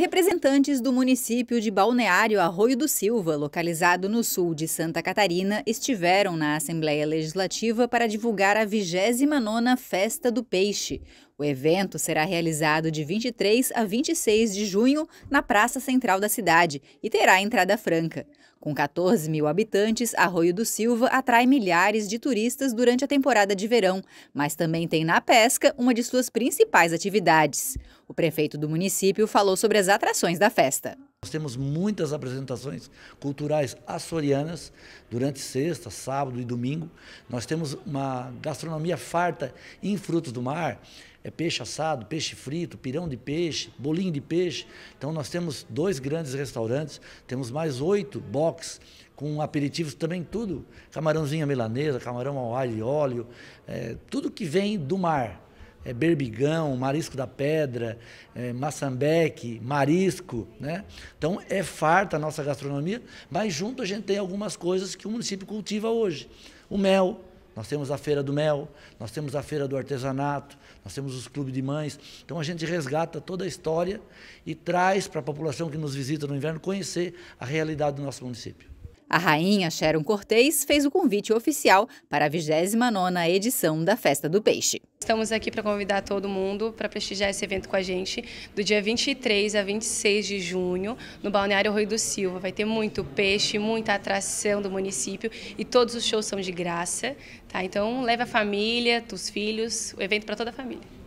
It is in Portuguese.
Representantes do município de Balneário Arroio do Silva, localizado no sul de Santa Catarina, estiveram na Assembleia Legislativa para divulgar a 29ª Festa do Peixe, o evento será realizado de 23 a 26 de junho na Praça Central da cidade e terá entrada franca. Com 14 mil habitantes, Arroio do Silva atrai milhares de turistas durante a temporada de verão, mas também tem na pesca uma de suas principais atividades. O prefeito do município falou sobre as atrações da festa. Nós temos muitas apresentações culturais açorianas durante sexta, sábado e domingo. Nós temos uma gastronomia farta em frutos do mar. É peixe assado, peixe frito, pirão de peixe, bolinho de peixe. Então nós temos dois grandes restaurantes, temos mais oito boxes com aperitivos também, tudo. Camarãozinha milanesa, camarão ao alho e óleo, é, tudo que vem do mar é, berbigão, marisco da pedra, é, maçambeque, marisco, né? Então é farta a nossa gastronomia, mas junto a gente tem algumas coisas que o município cultiva hoje. O mel, nós temos a feira do mel, nós temos a feira do artesanato, nós temos os clubes de mães. Então a gente resgata toda a história e traz para a população que nos visita no inverno conhecer a realidade do nosso município. A rainha Sharon Cortez fez o convite oficial para a 29 edição da Festa do Peixe. Estamos aqui para convidar todo mundo para prestigiar esse evento com a gente do dia 23 a 26 de junho no Balneário Rui do Silva. Vai ter muito peixe, muita atração do município e todos os shows são de graça. Tá? Então leve a família, os filhos, o evento para toda a família.